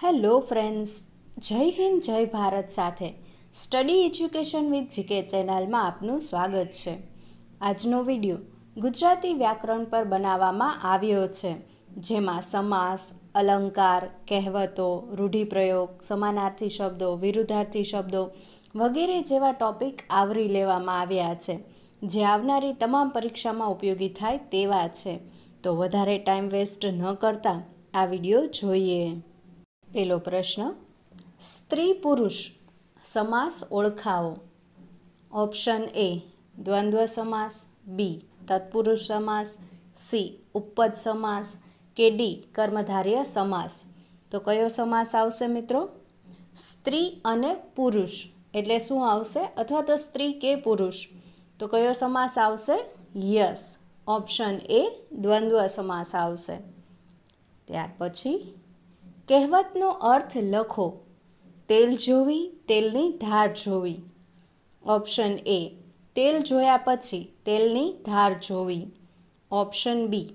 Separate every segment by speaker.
Speaker 1: hello friends જય હિન્દ જય ભારત સાથે સ્ટડી એજ્યુકેશન વિથ જીકે ચેનલમાં આપનું સ્વાગત છે આજનો વિડીયો ગુજરાતી વ્યાકરણ પર બનાવવામાં આવ્યો છે જેમાં સમાસ અલંકાર કહેવતો રૂઢિપ્રયોગ સમાનાર્થી શબ્દો વિરુદ્ધાર્થી શબ્દો વગેરે જેવા ટોપિક આવરી લેવામાં આવ્યા છે જે આવનારી તમામ પરીક્ષામાં ઉપયોગી થાય તેવા છે તો વધારે ટાઈમ વેસ્ટ ન કરતા આ વિડીયો જોઈએ પહેલો પ્રશ્ન સ્ત્રી પુરુષ સમાસ ઓળખાવો ઓપ્શન એ દ્વંદ્વ સમાસ બી તત્પુરુષ સમાસ સી ઉપપદ સમાસ કે ડી કર્મધાર્ય સમાસ તો કયો સમાસ આવશે મિત્રો સ્ત્રી અને પુરુષ એટલે શું આવશે અથવા તો સ્ત્રી કે પુરુષ તો કયો સમાસ આવશે યસ ઓપ્શન એ દ્વંદ્વ સમાસ આવશે ત્યાર પછી કહેવતનો અર્થ લખો તેલ જોવી તેલની ધાર જોવી ઓપ્શન એ તેલ જોયા પછી તેલની ધાર જોવી ઓપ્શન બી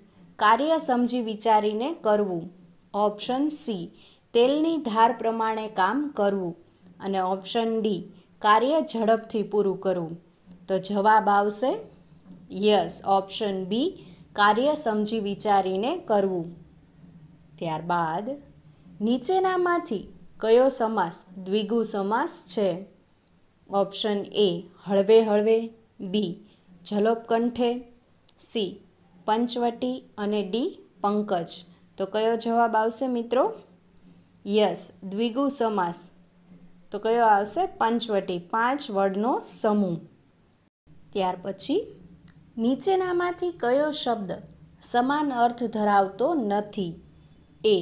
Speaker 1: કાર્ય સમજી વિચારીને કરવું ઓપ્શન સી તેલની ધાર પ્રમાણે કામ કરવું અને ઓપ્શન ડી કાર્ય ઝડપથી પૂરું કરવું તો જવાબ આવશે યસ ઓપ્શન બી કાર્ય સમજી વિચારીને કરવું ત્યારબાદ નીચેનામાંથી કયો સમાસ દ્વિગુ સમાસ છે ઓપ્શન એ હળવે હળવે બી જલોપ કંઠે સી પંચવટી અને ડી પંકજ તો કયો જવાબ આવશે મિત્રો યસ દ્વિગુ સમાસ તો કયો આવશે પંચવટી પાંચ વડનો સમૂહ ત્યાર પછી નીચેનામાંથી કયો શબ્દ સમાન અર્થ ધરાવતો નથી એ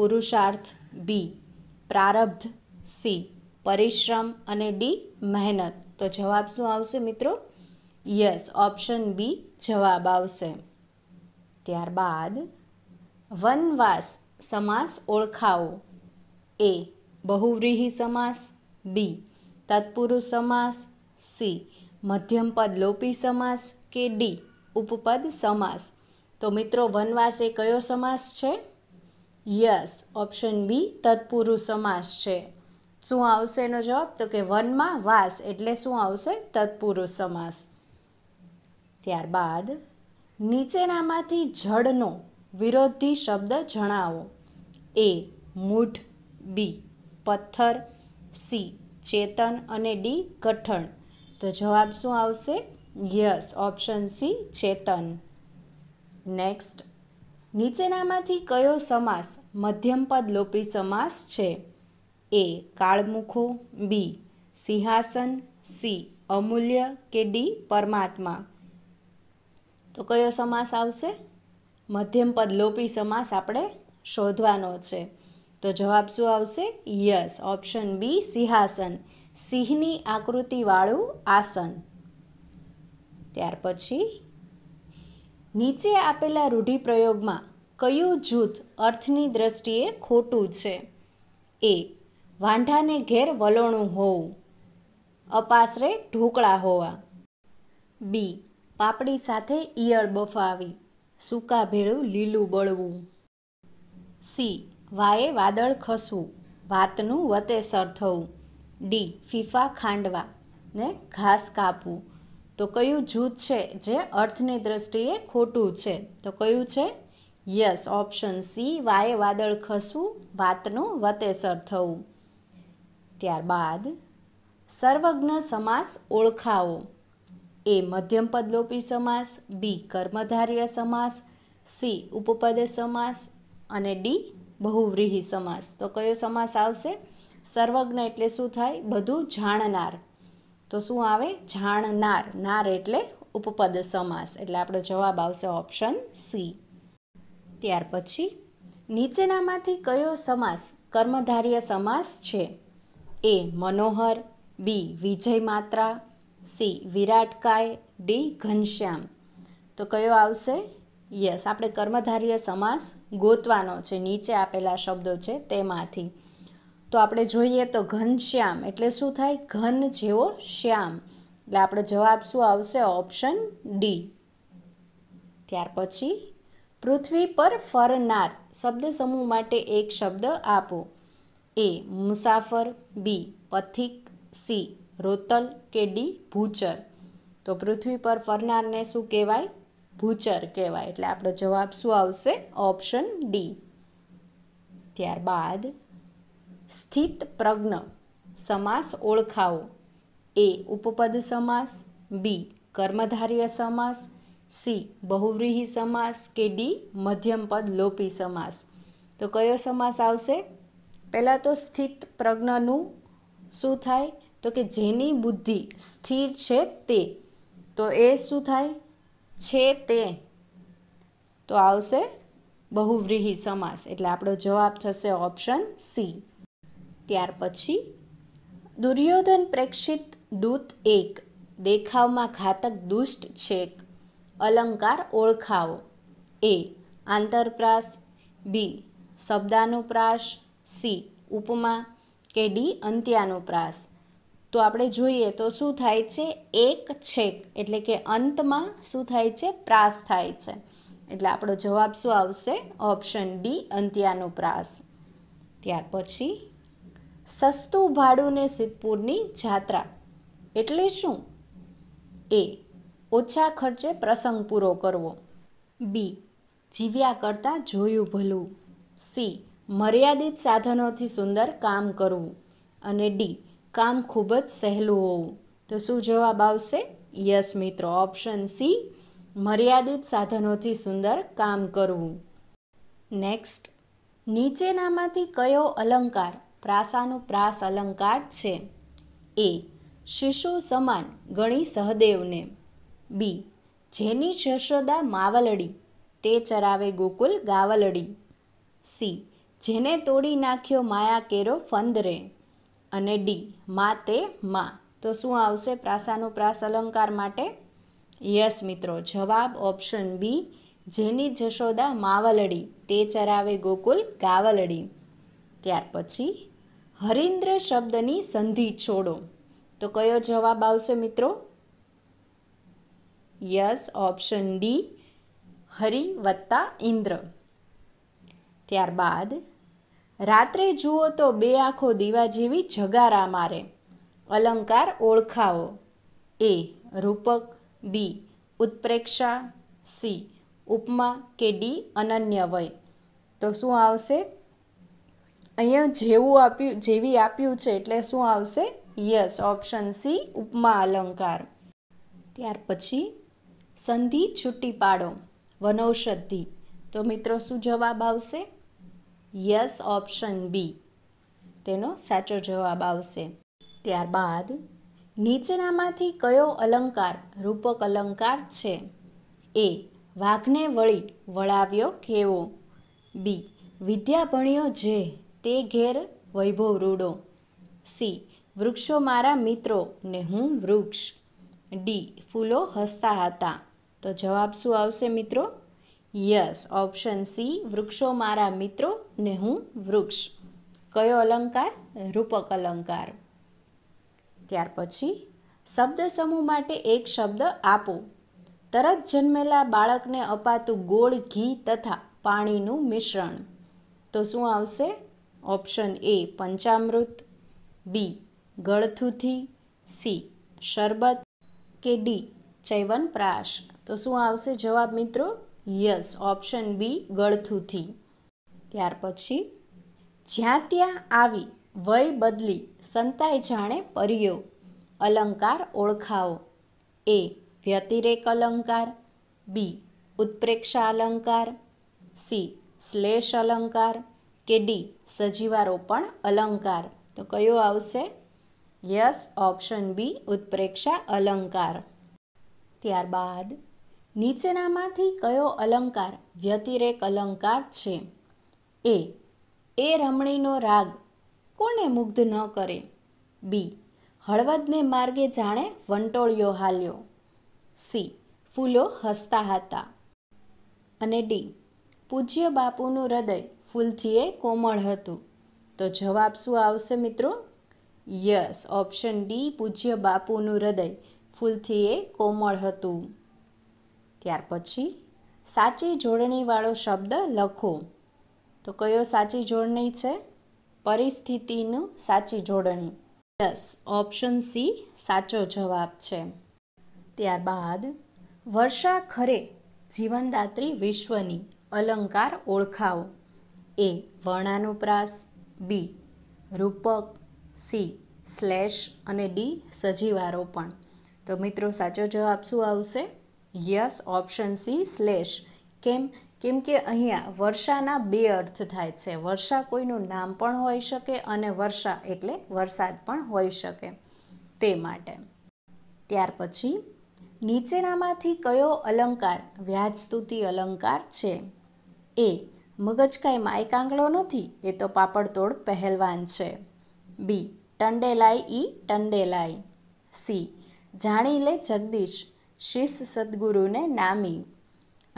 Speaker 1: પુરુષાર્થ બી પ્રારબ્ધ સી પરિશ્રમ અને ડી મહેનત તો જવાબ શું આવશે મિત્રો યસ ઓપ્શન બી જવાબ આવશે ત્યારબાદ વનવાસ સમાસ ઓળખાવો એ બહુવ્રીહી સમાસ બી તત્પુરુષ સમાસ સી મધ્યમપદ લોપી સમાસ કે ડી ઉપપદ સમાસ તો મિત્રો વનવાસ એ કયો સમાસ છે યસ ઓપ્શન બી તત્પુરુષ સમાસ છે શું આવશે એનો જવાબ તો કે વનમાં વાસ એટલે શું આવશે તત્પુરુષ સમાસ ત્યારબાદ નીચેનામાંથી જળનો વિરોધી શબ્દ જણાવો એ મૂઠ બી પથ્થર સી ચેતન અને ડી કઠણ તો જવાબ શું આવશે યસ ઓપ્શન સી ચેતન નેક્સ્ટ નીચેનામાંથી કયો સમાસ મધ્યમપદ લોપી સમાસ છે એ કાળમુખો બી સિંહાસન સી અમૂલ્ય કે ડી પરમાત્મા તો કયો સમાસ આવશે મધ્યમપદ લોપી સમાસ આપણે શોધવાનો છે તો જવાબ શું આવશે યસ ઓપ્શન બી સિંહાસન સિંહની આકૃતિવાળું આસન ત્યાર પછી નીચે આપેલા રૂઢિપ્રયોગમાં કયું જૂથ અર્થની દ્રષ્ટિએ ખોટું છે એ વાંઢાને ઘેર વલોણું હોવું અપાશરે ઢોકળા હોવા બી પાપડી સાથે ઈયળ બફાવી સૂકા ભેળું લીલું બળવું સી વાએ વાદળ ખસવું વાતનું વતેસર થવું ડી ફીફા ખાંડવા ને ઘાસ કાપવું તો કયું જૂથ છે જે અર્થની દ્રષ્ટિએ ખોટું છે તો કયું છે યસ ઓપ્શન સી વાય વાદળ ખસવું વાતનું વતેસર થવું ત્યારબાદ સર્વજ્ઞ સમાસ ઓળખાવો એ મધ્યમ પદલોપી સમાસ બી કર્મધાર્ય સમાસ સી ઉપપદ સમાસ અને ડી બહુવ્રીહી સમાસ તો કયો સમાસ આવશે સર્વજ્ઞ એટલે શું થાય બધું જાણનાર તો શું આવે જાણનાર નાર એટલે ઉપપદ સમાસ એટલે આપણો જવાબ આવશે ઓપ્શન સી ત્યાર પછી નીચેનામાંથી કયો સમાસ કર્મધાર્ય સમાસ છે એ મનોહર બી વિજય માત્રા સી વિરાટકાય ડી ઘનશ્યામ તો કયો આવશે યસ આપણે કર્મધાર્ય સમાસ ગોતવાનો છે નીચે આપેલા શબ્દો છે તેમાંથી તો આપણે જોઈએ તો ઘનશ્યામ એટલે શું થાય ઘન જેવો શ્યામ એટલે આપણો જવાબ શું આવશે ઓપ્શન ડી ત્યાર પછી પૃથ્વી પર ફરનાર શબ્દ સમૂહ માટે એક શબ્દ આપો એ મુસાફર બી પથિક સી રોતલ કે ડી ભૂચર તો પૃથ્વી પર ફરનારને શું કહેવાય ભૂચર કહેવાય એટલે આપણો જવાબ શું આવશે ઓપ્શન ડી ત્યારબાદ સ્થિત પ્રજ્ઞ સમાસ ઓળખાવો એ ઉપપદ સમાસ બી કર્મધાર્ય સમાસ સી બહુવ્રીહી સમાસ કે ડી મધ્યમપદ લોપી સમાસ તો કયો સમાસ આવશે પહેલાં તો સ્થિત પ્રજ્ઞનું શું થાય તો કે જેની બુદ્ધિ સ્થિર છે તે તો એ શું થાય છે તે તો આવશે બહુવ્રીહી સમાસ એટલે આપણો જવાબ થશે ઓપ્શન સી ત્યાર પછી દુર્યોધન પ્રેક્ષિત દૂત એક દેખાવમાં ઘાતક દુષ્ટ છેક અલંકાર ઓળખાવો એ આંતરપ્રાસ બી શબ્દાનુપ્રાસ સી ઉપમા કે ડી અંત્યાનુપ્રાસ તો આપણે જોઈએ તો શું થાય છે એક છેક એટલે કે અંતમાં શું થાય છે પ્રાસ થાય છે એટલે આપણો જવાબ શું આવશે ઓપ્શન ડી અંત્યાનુપ્રાસ ત્યાર પછી સસ્તું ભાડું ને સિદ્ધપુરની જાત્રા એટલે શું એ ઓછા ખર્ચે પ્રસંગ પૂરો કરવો બી જીવ્યા કરતાં જોયું ભલું સી મર્યાદિત સાધનોથી સુંદર કામ કરવું અને ડી કામ ખૂબ જ સહેલું હોવું તો શું જવાબ આવશે યસ મિત્રો ઓપ્શન સી મર્યાદિત સાધનોથી સુંદર કામ કરવું નેક્સ્ટ નીચેનામાંથી કયો અલંકાર પ્રાસાનું પ્રાસ અલંકાર છે એ શિશુ સમાન ગણી સહદેવને બી જેની જશોદા માવલડી તે ચરાવે ગોકુલ ગાવલડી સી જેને તોડી નાખ્યો માયા કેરો ફંદરે અને ડી મા તે મા તો શું આવશે પ્રાસાનું પ્રાસ અલંકાર માટે યસ મિત્રો જવાબ ઓપ્શન બી જેની જશોદા માવલડી તે ચરાવે ગોકુલ ગાવલડી ત્યાર પછી હરિન્દ્ર શબ્દની સંધિ છોડો તો કયો જવાબ આવશે મિત્રો યસ ઓપ્શન ડી હરિ વત્તા ઇન્દ્ર ત્યારબાદ રાત્રે જુઓ તો બે આંખો દીવા જેવી જગારા મારે અલંકાર ઓળખાવો એ રૂપક બી ઉત્પ્રેક્ષા સી ઉપમા કે ડી અનન્ય વય તો શું આવશે અહીંયા જેવું આપ્યું જેવી આપ્યું છે એટલે શું આવશે યસ ઓપ્શન સી ઉપમા અલંકાર ત્યાર પછી સંધિ છૂટી પાડો વનૌષધિ તો મિત્રો શું જવાબ આવશે યસ ઓપ્શન બી તેનો સાચો જવાબ આવશે ત્યારબાદ નીચેનામાંથી કયો અલંકાર રૂપક અલંકાર છે એ વાઘને વળી વળાવ્યો કેવો બી વિદ્યા ભણ્યો જે તે ઘેર વૈભવ રૂડો સી વૃક્ષો મારા મિત્રો ને હું વૃક્ષ ડી ફૂલો હસતા હતા તો જવાબ શું આવશે મિત્રો યસ ઓપ્શન સી વૃક્ષો મારા મિત્રો ને હું વૃક્ષ કયો અલંકાર રૂપક અલંકાર ત્યાર પછી શબ્દ સમૂહ માટે એક શબ્દ આપો તરત જન્મેલા બાળકને અપાતું ગોળ ઘી તથા પાણીનું મિશ્રણ તો શું આવશે ઓપ્શન એ પંચામૃત બી ગળથુથી સી શરબત કે ડી ચૈવનપ્રાશ તો શું આવશે જવાબ મિત્રો યસ ઓપ્શન બી ગળથુથી ત્યાર પછી જ્યાં ત્યાં આવી વય બદલી સંતાય જાણે પર્યો અલંકાર ઓળખાવો એ વ્યતિરેક અલંકાર બી ઉત્પ્રેક્ષા અલંકાર સી શ્લેષ અલંકાર કે ડી સજીવારોપણ અલંકાર તો કયો આવશે યસ ઓપ્શન બી ઉત્પ્રેક્ષા અલંકાર ત્યારબાદ નીચેનામાંથી કયો અલંકાર વ્યતિરેક અલંકાર છે એ એ રમણીનો રાગ કોને મુગ્ધ ન કરે બી હળવદને માર્ગે જાણે વંટોળિયો હાલ્યો સી ફૂલો હસતા હતા અને ડી પૂજ્ય બાપુનું હૃદય ફૂલથી એ કોમળ હતું તો જવાબ શું આવશે મિત્રો યસ ઓપ્શન ડી પૂજ્ય બાપુનું હૃદય ફૂલથી એ કોમળ હતું ત્યાર પછી સાચી જોડણીવાળો શબ્દ લખો તો કયો સાચી જોડણી છે પરિસ્થિતિનું સાચી જોડણી યસ ઓપ્શન સી સાચો જવાબ છે ત્યારબાદ વર્ષા ખરે જીવનદાત્રી વિશ્વની અલંકાર ઓળખાવો એ વર્ણાનુપ્રાસ બી રૂપક સી સ્લેશ અને ડી પણ તો મિત્રો સાચો જવાબ શું આવશે યસ ઓપ્શન સી સ્લેશ કેમ કેમ કે અહીંયા વર્ષાના બે અર્થ થાય છે વર્ષા કોઈનું નામ પણ હોઈ શકે અને વર્ષા એટલે વરસાદ પણ હોઈ શકે તે માટે ત્યાર પછી નીચેનામાંથી કયો અલંકાર વ્યાજસ્તુતિ અલંકાર છે એ મગજ કાંઈ માય કાંગળો નથી એ તો પાપડતોડ પહેલવાન છે બી ટંડેલાય ઈ ટંડેલાય સી જાણી લે જગદીશ શિષ સદગુરુને નામી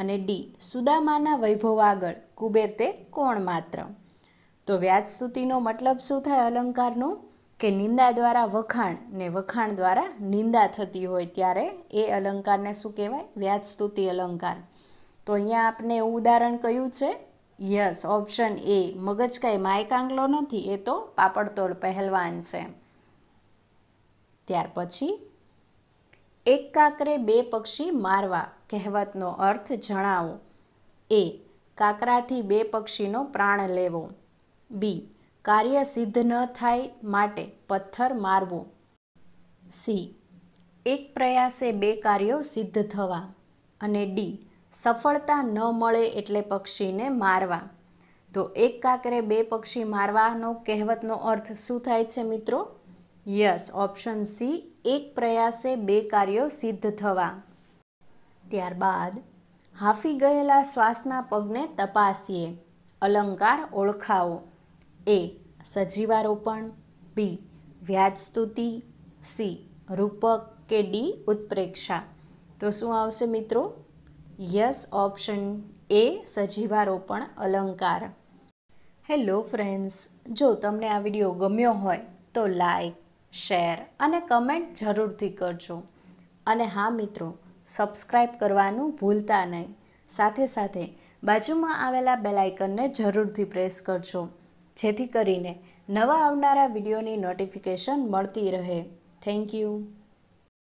Speaker 1: અને ડી સુદામાના વૈભવ આગળ કુબેર તે કોણ માત્ર તો વ્યાજસ્તુતિનો મતલબ શું થાય અલંકારનો કે નિંદા દ્વારા વખાણ ને વખાણ દ્વારા નિંદા થતી હોય ત્યારે એ અલંકારને શું કહેવાય વ્યાજસ્તુતિ અલંકાર તો અહીંયા આપને એવું ઉદાહરણ કયું છે યસ ઓપ્શન એ મગજ કાંઈ માયકાંગલો નથી એ તો પાપડતોડ પહેલવાન છે ત્યાર પછી એક કાકરે બે પક્ષી મારવા કહેવતનો અર્થ જણાવો એ કાકરાથી બે પક્ષીનો પ્રાણ લેવો બી કાર્ય સિદ્ધ ન થાય માટે પથ્થર મારવો સી એક પ્રયાસે બે કાર્યો સિદ્ધ થવા અને ડી સફળતા ન મળે એટલે પક્ષીને મારવા તો એક કાંકરે બે પક્ષી મારવાનો કહેવતનો અર્થ શું થાય છે મિત્રો યસ ઓપ્શન સી એક પ્રયાસે બે કાર્યો સિદ્ધ થવા ત્યારબાદ હાફી ગયેલા શ્વાસના પગને તપાસીએ અલંકાર ઓળખાવો એ સજીવારોપણ બી વ્યાજસ્તુતિ સી રૂપક કે ડી ઉત્પ્રેક્ષા તો શું આવશે મિત્રો યસ ઓપ્શન એ સજીવારોપણ અલંકાર હેલો ફ્રેન્ડ્સ જો તમને આ વિડીયો ગમ્યો હોય તો લાઈક શેર અને કમેન્ટ જરૂરથી કરજો અને હા મિત્રો સબસ્ક્રાઈબ કરવાનું ભૂલતા નહીં સાથે સાથે બાજુમાં આવેલા બેલાઇકનને જરૂરથી પ્રેસ કરજો જેથી કરીને નવા આવનારા વિડીયોની નોટિફિકેશન મળતી રહે થેન્ક યુ